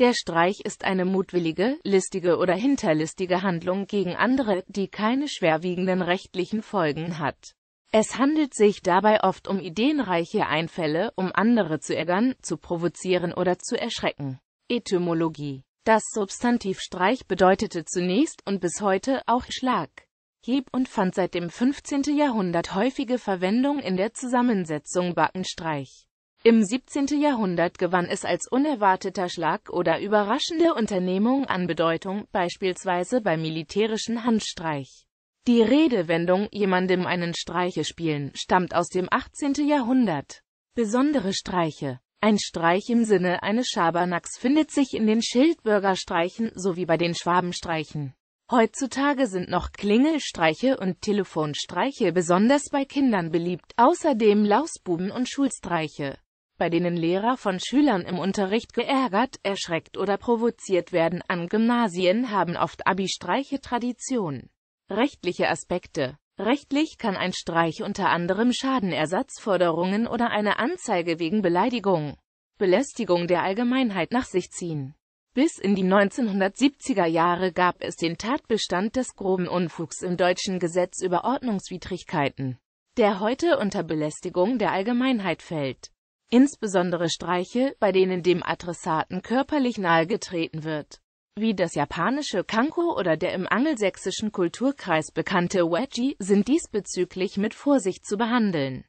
Der Streich ist eine mutwillige, listige oder hinterlistige Handlung gegen andere, die keine schwerwiegenden rechtlichen Folgen hat. Es handelt sich dabei oft um ideenreiche Einfälle, um andere zu ärgern, zu provozieren oder zu erschrecken. Etymologie Das Substantiv Streich bedeutete zunächst und bis heute auch Schlag. Heb und fand seit dem 15. Jahrhundert häufige Verwendung in der Zusammensetzung Backenstreich. Im 17. Jahrhundert gewann es als unerwarteter Schlag oder überraschende Unternehmung an Bedeutung, beispielsweise beim militärischen Handstreich. Die Redewendung jemandem einen Streiche spielen stammt aus dem 18. Jahrhundert. Besondere Streiche ein Streich im Sinne eines Schabernacks findet sich in den Schildbürgerstreichen sowie bei den Schwabenstreichen. Heutzutage sind noch Klingelstreiche und Telefonstreiche besonders bei Kindern beliebt, außerdem Lausbuben und Schulstreiche bei denen Lehrer von Schülern im Unterricht geärgert, erschreckt oder provoziert werden. An Gymnasien haben oft Abi-Streiche Tradition. Rechtliche Aspekte Rechtlich kann ein Streich unter anderem Schadenersatzforderungen oder eine Anzeige wegen Beleidigung, Belästigung der Allgemeinheit nach sich ziehen. Bis in die 1970er Jahre gab es den Tatbestand des groben Unfugs im deutschen Gesetz über Ordnungswidrigkeiten, der heute unter Belästigung der Allgemeinheit fällt insbesondere Streiche, bei denen dem Adressaten körperlich nahegetreten wird, wie das japanische Kanko oder der im angelsächsischen Kulturkreis bekannte Wedgie, sind diesbezüglich mit Vorsicht zu behandeln.